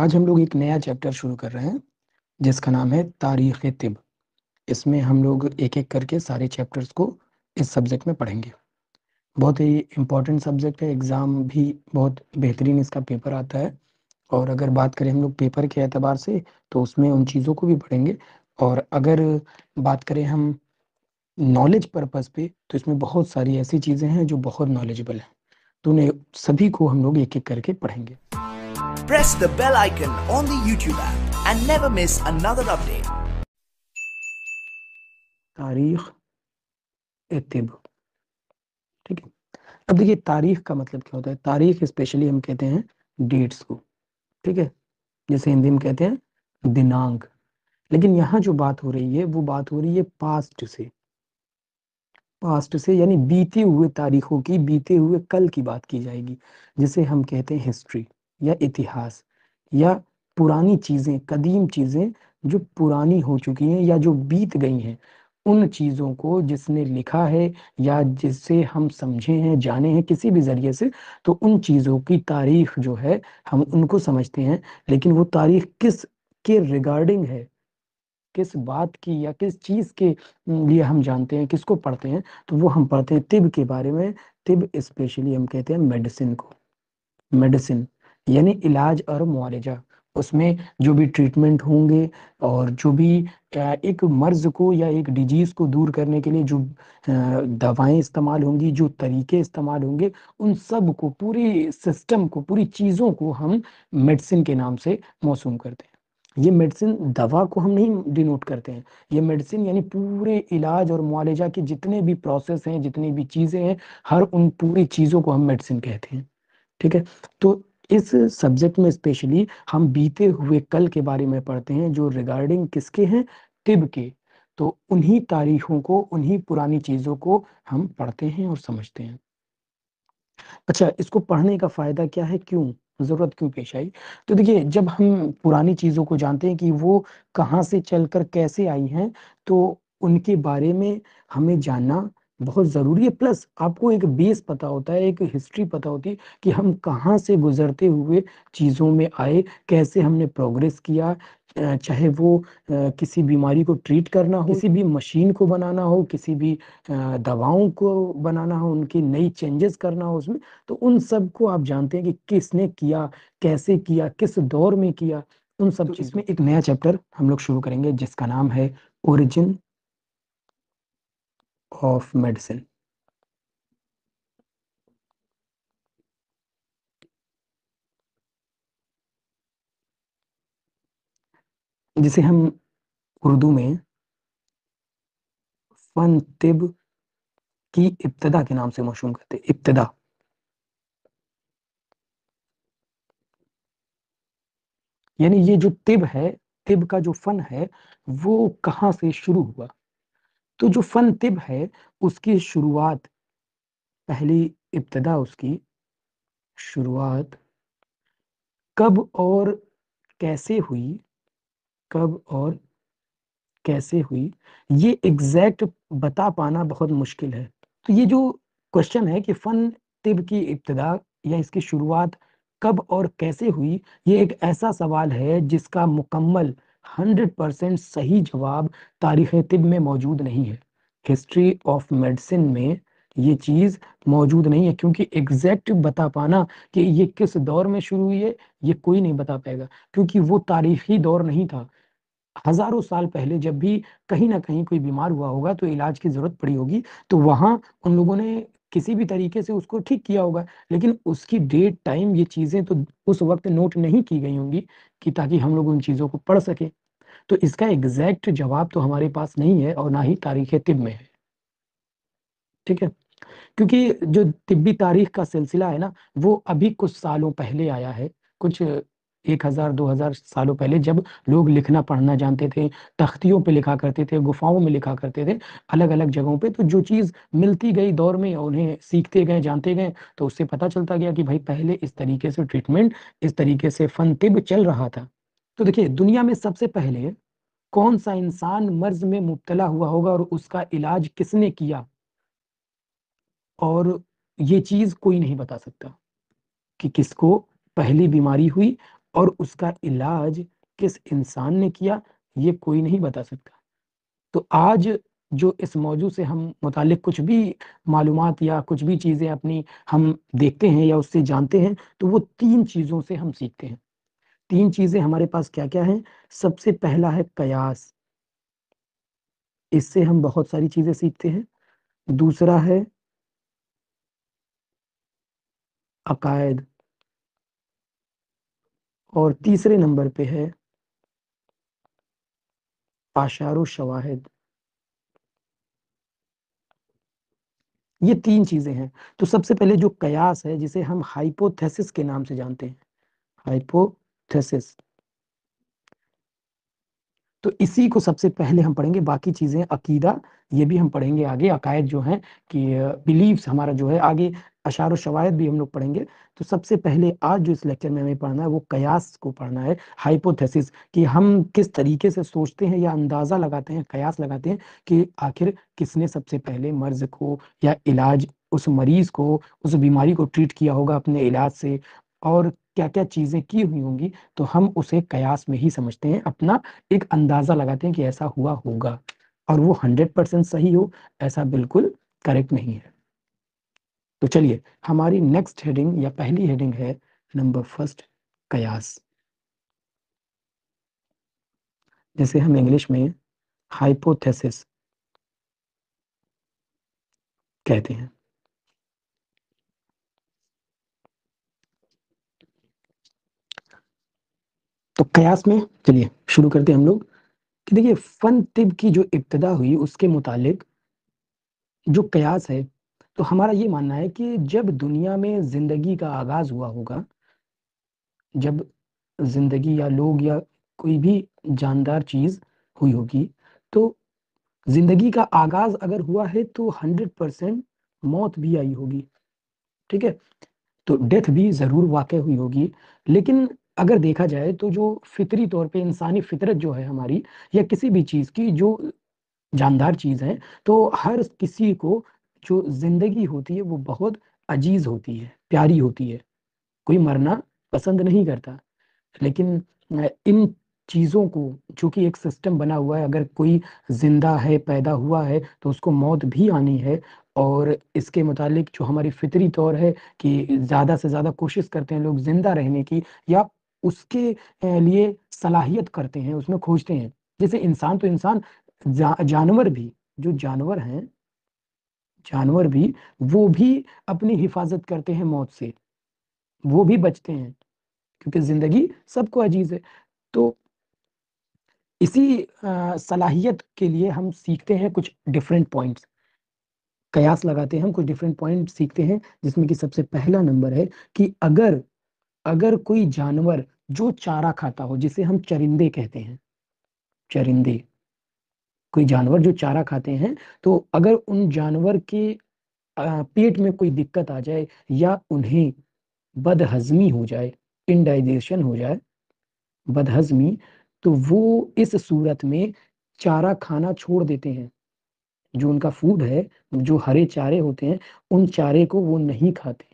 आज हम लोग एक नया चैप्टर शुरू कर रहे हैं जिसका नाम है तारीख तिब इसमें हम लोग एक एक करके सारे चैप्टर्स को इस सब्जेक्ट में पढ़ेंगे बहुत ही इम्पोर्टेंट सब्जेक्ट है एग्ज़ाम भी बहुत बेहतरीन इसका पेपर आता है और अगर बात करें हम लोग पेपर के एतबार से तो उसमें उन चीज़ों को भी पढ़ेंगे और अगर बात करें हम नॉलेज पर्पस पे तो इसमें बहुत सारी ऐसी चीज़ें हैं जो बहुत नॉलेजेबल हैं तो उन्हें सभी को हम लोग एक एक करके पढ़ेंगे Press the bell icon on the YouTube app and never miss another update. तारीख एतिब ठीक है अब देखिए तारीख का मतलब क्या होता है तारीख स्पेशली हम कहते हैं डेट्स को ठीक है जैसे हिंदी में कहते हैं दिनांक लेकिन यहाँ जो बात हो रही है वो बात हो रही है पास्ट से पास्ट से यानी बीते हुए तारीखों की बीते हुए कल की बात की जाएगी जिसे हम कहते हैं हिस्ट्री या इतिहास या पुरानी चीज़ें कदीम चीज़ें जो पुरानी हो चुकी हैं या जो बीत गई हैं उन चीज़ों को जिसने लिखा है या जिससे हम समझे हैं जाने हैं किसी भी ज़रिए से तो उन चीज़ों की तारीख जो है हम उनको समझते हैं लेकिन वो तारीख किस के रिगार्डिंग है किस बात की या किस चीज़ के लिए हम जानते हैं किसको पढ़ते हैं तो वो हम पढ़ते हैं तिब के बारे में तिब स्पेशली हम कहते हैं मेडिसिन को मेडिसिन यानी इलाज और मुआवजा उसमें जो भी ट्रीटमेंट होंगे और जो भी एक मर्ज़ को या एक डिजीज़ को दूर करने के लिए जो दवाएं इस्तेमाल होंगी जो तरीके इस्तेमाल होंगे उन सब को पूरी सिस्टम को पूरी चीज़ों को हम मेडिसिन के नाम से मौसूम करते हैं ये मेडिसिन दवा को हम नहीं डिनोट करते हैं ये मेडिसिन यानी पूरे इलाज और मुआवजा के जितने भी प्रोसेस हैं जितनी भी चीज़ें हैं हर उन पूरी चीज़ों को हम मेडिसिन कहते हैं ठीक है तो इस सब्जेक्ट में स्पेशली हम बीते हुए कल के बारे में पढ़ते हैं जो रिगार्डिंग किसके हैं तिब के तो उन्हीं तारीखों को उन्हीं पुरानी चीज़ों को हम पढ़ते हैं और समझते हैं अच्छा इसको पढ़ने का फ़ायदा क्या है क्यों ज़रूरत क्यों पेश आई तो देखिए जब हम पुरानी चीज़ों को जानते हैं कि वो कहाँ से चलकर कैसे आई हैं तो उनके बारे में हमें जानना बहुत ज़रूरी है प्लस आपको एक बेस पता होता है एक हिस्ट्री पता होती है कि हम कहाँ से गुजरते हुए चीज़ों में आए कैसे हमने प्रोग्रेस किया चाहे वो किसी बीमारी को ट्रीट करना हो किसी भी मशीन को बनाना हो किसी भी दवाओं को बनाना हो उनकी नई चेंजेस करना हो उसमें तो उन सब को आप जानते हैं कि किसने किया कैसे किया किस दौर में किया उन सब तो चीज़ में एक नया चैप्टर हम लोग शुरू करेंगे जिसका नाम है ओरिजिन of medicine. जिसे हम उर्दू में फन तिब की इब्तदा के नाम से मशहूर करते हैं इब्तदा यानी ये जो तिब है तिब का जो फन है वो कहां से शुरू हुआ तो जो फन तिब है उसकी शुरुआत पहली इब्तदा उसकी शुरुआत कब और कैसे हुई कब और कैसे हुई ये एग्जैक्ट बता पाना बहुत मुश्किल है तो ये जो क्वेश्चन है कि फन तिब की इब्तदा या इसकी शुरुआत कब और कैसे हुई ये एक ऐसा सवाल है जिसका मुकम्मल हंड्रेड परसेंट सही जवाब तारीख तिब में मौजूद नहीं है हिस्ट्री ऑफ मेडिसिन में ये चीज़ मौजूद नहीं है क्योंकि एग्जैक्ट बता पाना कि ये किस दौर में शुरू हुई है ये कोई नहीं बता पाएगा क्योंकि वो तारीखी दौर नहीं था हजारों साल पहले जब भी कहीं ना कहीं कोई बीमार हुआ होगा तो इलाज की जरूरत पड़ी होगी तो वहां उन लोगों ने किसी भी तरीके से उसको ठीक किया होगा लेकिन उसकी डेट टाइम ये चीज़ें तो उस वक्त नोट नहीं की गई होंगी कि ताकि हम लोग उन चीज़ों को पढ़ सके तो इसका एग्जैक्ट जवाब तो हमारे पास नहीं है और ना ही तारीख तिब में है ठीक है क्योंकि जो तिब्बी तारीख का सिलसिला है ना वो अभी कुछ सालों पहले आया है कुछ एक हज़ार दो हज़ार सालों पहले जब लोग लिखना पढ़ना जानते थे तख्तियों पे लिखा करते थे गुफाओं में लिखा करते थे अलग अलग जगहों पे तो जो चीज़ मिलती गई दौर में उन्हें सीखते गए जानते गए तो उससे पता चलता गया कि भाई पहले इस तरीके से ट्रीटमेंट इस तरीके से फन तिब चल रहा था तो देखिए दुनिया में सबसे पहले कौन सा इंसान मर्ज में मुबतला हुआ होगा और उसका इलाज किसने किया और ये चीज़ कोई नहीं बता सकता कि किसको पहली बीमारी हुई और उसका इलाज किस इंसान ने किया ये कोई नहीं बता सकता तो आज जो इस मौजू से हम मुतल कुछ भी मालूम या कुछ भी चीज़ें अपनी हम देखते हैं या उससे जानते हैं तो वो तीन चीज़ों से हम सीखते हैं तीन चीज़ें हमारे पास क्या क्या हैं सबसे पहला है कयास इससे हम बहुत सारी चीज़ें सीखते हैं दूसरा है अकायद और तीसरे नंबर पे है आशारो शवाहिद ये तीन चीज़ें हैं तो सबसे पहले जो कयास है जिसे हम हाइपोथेसिस के नाम से जानते हैं हाइपोथेसिस तो इसी को सबसे पहले हम पढ़ेंगे बाकी चीज़ें अकीदा ये भी हम पढ़ेंगे आगे अकायद जो है कि बिलीव्स हमारा जो है आगे अशार शवायद भी हम लोग पढ़ेंगे तो सबसे पहले आज जो इस लेक्चर में हमें पढ़ना है वो कयास को पढ़ना है हाइपोथेसिस कि हम किस तरीके से सोचते हैं या अंदाज़ा लगाते हैं कयास लगाते हैं कि आखिर किसने सबसे पहले मर्ज को या इलाज उस मरीज को उस बीमारी को ट्रीट किया होगा अपने इलाज से और क्या क्या चीज़ें की हुई होंगी तो हम उसे कयास में ही समझते हैं अपना एक अंदाज़ा लगाते हैं कि ऐसा हुआ होगा और वो हंड्रेड परसेंट सही हो ऐसा बिल्कुल करेक्ट नहीं है तो चलिए हमारी नेक्स्ट हेडिंग या पहली हेडिंग है नंबर फर्स्ट कयास जैसे हम इंग्लिश में हाइपोथेसिस कहते हैं तो कयास में चलिए शुरू करते हैं हम लोग कि देखिए फन तिब की जो इब्तदा हुई उसके मुतालिक जो कयास है तो हमारा ये मानना है कि जब दुनिया में ज़िंदगी का आगाज़ हुआ होगा जब ज़िंदगी या लोग या कोई भी जानदार चीज़ हुई होगी तो ज़िंदगी का आगाज़ अगर हुआ है तो हंड्रेड परसेंट मौत भी आई होगी ठीक है तो डेथ भी ज़रूर वाकई हुई होगी लेकिन अगर देखा जाए तो जो फितरी तौर पे इंसानी फितरत जो है हमारी या किसी भी चीज़ की जो जानदार चीज़ है तो हर किसी को जो ज़िंदगी होती है वो बहुत अजीज़ होती है प्यारी होती है कोई मरना पसंद नहीं करता लेकिन इन चीज़ों को जो कि एक सिस्टम बना हुआ है अगर कोई ज़िंदा है पैदा हुआ है तो उसको मौत भी आनी है और इसके मुतालिक जो हमारी फितरी तौर है कि ज़्यादा से ज़्यादा कोशिश करते हैं लोग ज़िंदा रहने की या उसके लिए सलाहियत करते हैं उसमें खोजते हैं जैसे इंसान तो इंसान जा, जानवर भी जो जानवर हैं जानवर भी वो भी अपनी हिफाजत करते हैं मौत से वो भी बचते हैं क्योंकि ज़िंदगी सबको अजीज़ है तो इसी आ, सलाहियत के लिए हम सीखते हैं कुछ डिफरेंट पॉइंट्स कयास लगाते हैं हम कुछ डिफरेंट पॉइंट सीखते हैं जिसमें कि सबसे पहला नंबर है कि अगर अगर कोई जानवर जो चारा खाता हो जिसे हम चरिंदे कहते हैं चरिंदे कोई जानवर जो चारा खाते हैं तो अगर उन जानवर के पेट में कोई दिक्कत आ जाए या उन्हें बदहजमी हो जाए इनडाइजेशन हो जाए बदहजमी तो वो इस सूरत में चारा खाना छोड़ देते हैं जो उनका फूड है जो हरे चारे होते हैं उन चारे को वो नहीं खाते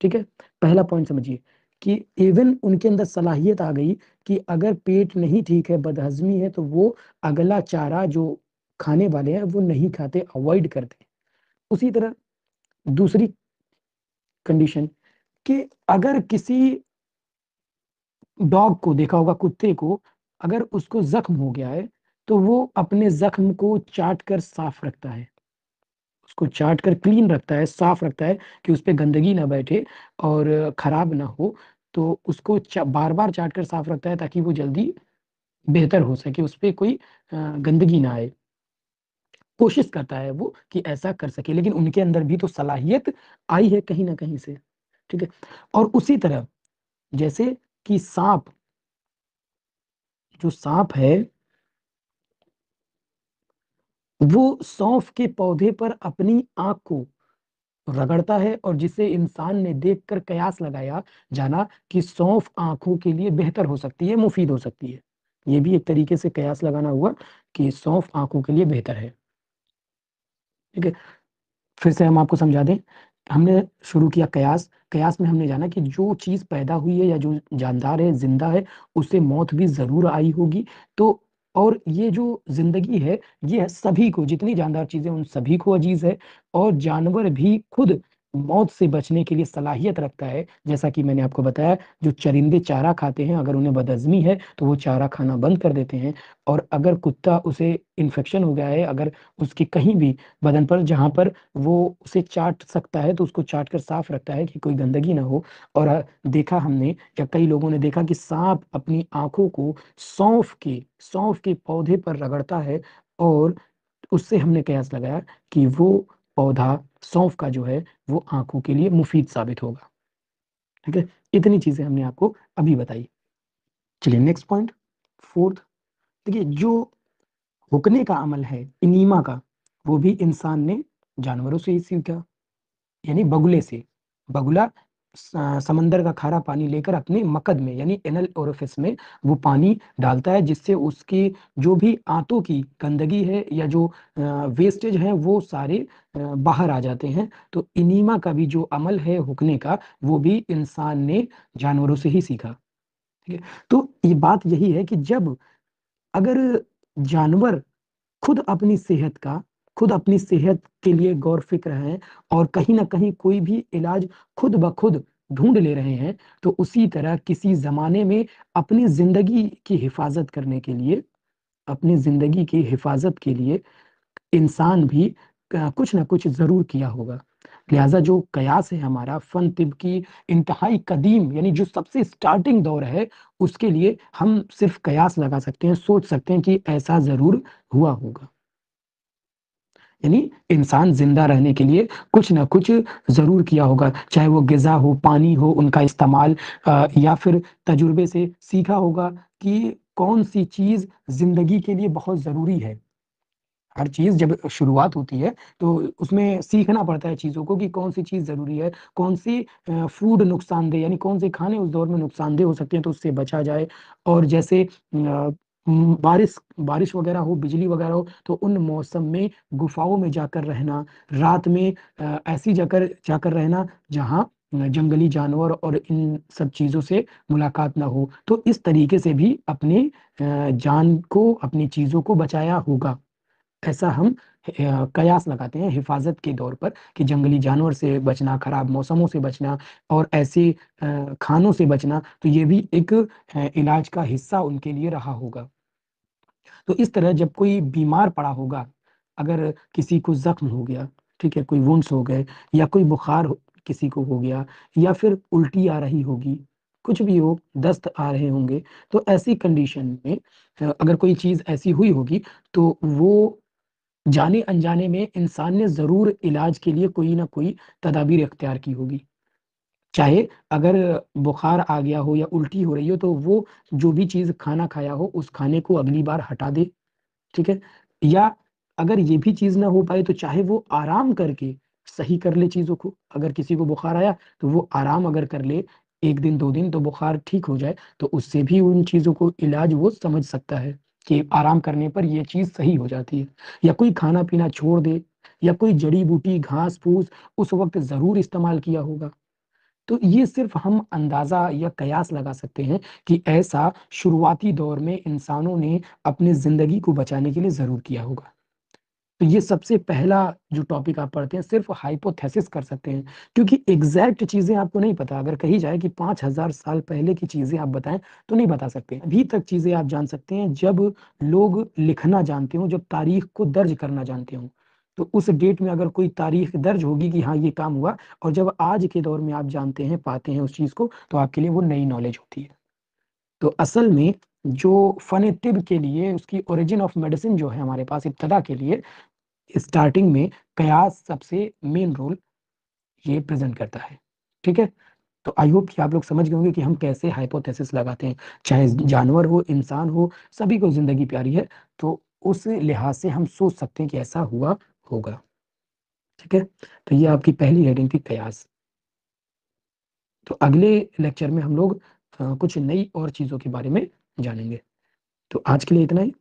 ठीक है पहला पॉइंट समझिए कि इवन उनके अंदर सलाहियत आ गई कि अगर पेट नहीं ठीक है बदहजमी है तो वो अगला चारा जो खाने वाले हैं वो नहीं खाते अवॉइड करते उसी तरह दूसरी कंडीशन कि अगर किसी डॉग को देखा होगा कुत्ते को अगर उसको जख्म हो गया है तो वो अपने जख्म को चाट कर साफ रखता है उसको चाट कर क्लीन रखता है साफ रखता है कि उस पर गंदगी ना बैठे और ख़राब ना हो तो उसको बार बार चाट कर साफ रखता है ताकि वो जल्दी बेहतर हो सके उस पर कोई गंदगी ना आए कोशिश करता है वो कि ऐसा कर सके लेकिन उनके अंदर भी तो सलाहियत आई है कहीं ना कहीं से ठीक है और उसी तरह जैसे कि सांप जो सांप है वो सौंफ के पौधे पर अपनी आंख को रगड़ता है और जिसे इंसान ने देखकर कयास लगाया जाना कि सौंफ आंखों के लिए बेहतर हो सकती है मुफीद हो सकती है ये भी एक तरीके से कयास लगाना हुआ कि सौंफ आंखों के लिए बेहतर है ठीक है फिर से हम आपको समझा दें हमने शुरू किया कयास कयास में हमने जाना कि जो चीज़ पैदा हुई है या जो जानदार है जिंदा है उसे मौत भी ज़रूर आई होगी तो और ये जो जिंदगी है ये है सभी को जितनी जानदार चीजें उन सभी को अजीज है और जानवर भी खुद मौत से बचने के लिए सलाहियत रखता है जैसा कि मैंने आपको बताया जो चरिंदे चारा खाते हैं अगर उन्हें बदजमी है तो वो चारा खाना बंद कर देते हैं और अगर कुत्ता उसे इन्फेक्शन हो गया है अगर उसके कहीं भी बदन पर जहां पर वो उसे चाट सकता है तो उसको चाट कर साफ रखता है कि कोई गंदगी ना हो और देखा हमने या कई लोगों ने देखा कि सांप अपनी आंखों को सौंफ के सौंफ के पौधे पर रगड़ता है और उससे हमने कयास लगाया कि वो पौधा सौंफ का जो है वो आंखों के लिए मुफीद साबित होगा ठीक है इतनी चीज़ें हमने आपको अभी बताई चलिए नेक्स्ट पॉइंट फोर्थ देखिए जो हुक्ने का अमल है इनीमा का वो भी इंसान ने जानवरों से ही सीखा यानी बगुले से बगुला समंदर का खारा पानी लेकर अपने मकद में यानी एनल ओरफिस में वो पानी डालता है जिससे उसकी जो भी आंतों की गंदगी है या जो वेस्टेज है वो सारे बाहर आ जाते हैं तो इनीमा का भी जो अमल है हुकने का वो भी इंसान ने जानवरों से ही सीखा ठीक है तो ये बात यही है कि जब अगर जानवर खुद अपनी सेहत का खुद अपनी सेहत के लिए गौर फिक्र है और कहीं ना कहीं कोई भी इलाज खुद ब खुद ढूंढ ले रहे हैं तो उसी तरह किसी ज़माने में अपनी ज़िंदगी की हिफाजत करने के लिए अपनी ज़िंदगी की हिफाजत के लिए इंसान भी कुछ ना कुछ ज़रूर किया होगा लिहाजा जो कयास है हमारा फ़न तिब की इंतहाई कदीम यानी जो सबसे स्टार्टिंग दौर है उसके लिए हम सिर्फ कयास लगा सकते हैं सोच सकते हैं कि ऐसा ज़रूर हुआ होगा यानी इंसान जिंदा रहने के लिए कुछ ना कुछ ज़रूर किया होगा चाहे वो गज़ा हो पानी हो उनका इस्तेमाल या फिर तजुर्बे से सीखा होगा कि कौन सी चीज़ ज़िंदगी के लिए बहुत ज़रूरी है हर चीज़ जब शुरुआत होती है तो उसमें सीखना पड़ता है चीज़ों को कि कौन सी चीज़ ज़रूरी है कौन सी फूड नुकसानदेह यानी कौन से खाने उस दौर में नुकसानदेह हो सकते हैं तो उससे बचा जाए और जैसे बारिश बारिश वगैरह हो बिजली वगैरह हो तो उन मौसम में गुफाओं में जाकर रहना रात में ऐसी जाकर जाकर रहना जहाँ जंगली जानवर और इन सब चीज़ों से मुलाकात ना हो तो इस तरीके से भी अपने जान को अपनी चीज़ों को बचाया होगा ऐसा हम कयास लगाते हैं हिफाजत के दौर पर कि जंगली जानवर से बचना ख़राब मौसमों से बचना और ऐसे खानों से बचना तो ये भी एक इलाज का हिस्सा उनके लिए रहा होगा तो इस तरह जब कोई बीमार पड़ा होगा अगर किसी को ज़ख्म हो गया ठीक है कोई वुंड्स हो गए या कोई बुखार किसी को हो गया या फिर उल्टी आ रही होगी कुछ भी हो दस्त आ रहे होंगे तो ऐसी कंडीशन में अगर कोई चीज़ ऐसी हुई होगी तो वो जाने अनजाने में इंसान ने ज़रूर इलाज के लिए कोई ना कोई तदाबीर अख्तियार की होगी चाहे अगर बुखार आ गया हो या उल्टी हो रही हो तो वो जो भी चीज़ खाना खाया हो उस खाने को अगली बार हटा दे ठीक है या अगर ये भी चीज़ ना हो पाए तो चाहे वो आराम करके सही कर ले चीज़ों को अगर किसी को बुखार आया तो वो आराम अगर कर ले एक दिन दो दिन तो बुखार ठीक हो जाए तो उससे भी उन चीज़ों को इलाज वो समझ सकता है कि आराम करने पर यह चीज़ सही हो जाती है या कोई खाना पीना छोड़ दे या कोई जड़ी बूटी घास फूस उस वक्त ज़रूर इस्तेमाल किया होगा तो ये सिर्फ हम अंदाज़ा या कयास लगा सकते हैं कि ऐसा शुरुआती दौर में इंसानों ने अपनी ज़िंदगी को बचाने के लिए ज़रूर किया होगा तो ये सबसे पहला जो टॉपिक आप पढ़ते हैं सिर्फ हाइपोथेसिस कर सकते हैं क्योंकि एग्जैक्ट चीज़ें आपको नहीं पता अगर कही जाए कि पांच हज़ार साल पहले की चीज़ें आप बताएं तो नहीं बता सकते अभी तक चीज़ें आप जान सकते हैं जब लोग लिखना जानते हो जब तारीख को दर्ज करना जानते हों तो उस डेट में अगर कोई तारीख दर्ज होगी कि हाँ ये काम हुआ और जब आज के दौर में आप जानते हैं पाते हैं उस चीज़ को तो आपके लिए वो नई नॉलेज होती है तो असल में जो फ़न तिब के लिए उसकी ओरिजिन ऑफ मेडिसिन जो है हमारे पास इब्तदा के लिए स्टार्टिंग में कयास सबसे मेन रोल ये प्रेजेंट करता है ठीक है तो आई होप कि आप लोग समझ गए होंगे कि हम कैसे हाइपोथेसिस लगाते हैं चाहे जानवर हो इंसान हो सभी को ज़िंदगी प्यारी है तो उस लिहाज से हम सोच सकते हैं कि ऐसा हुआ होगा ठीक है तो ये आपकी पहली हेडिंग थी कयास तो अगले लेक्चर में हम लोग कुछ नई और चीज़ों के बारे में जानेंगे तो आज के लिए इतना ही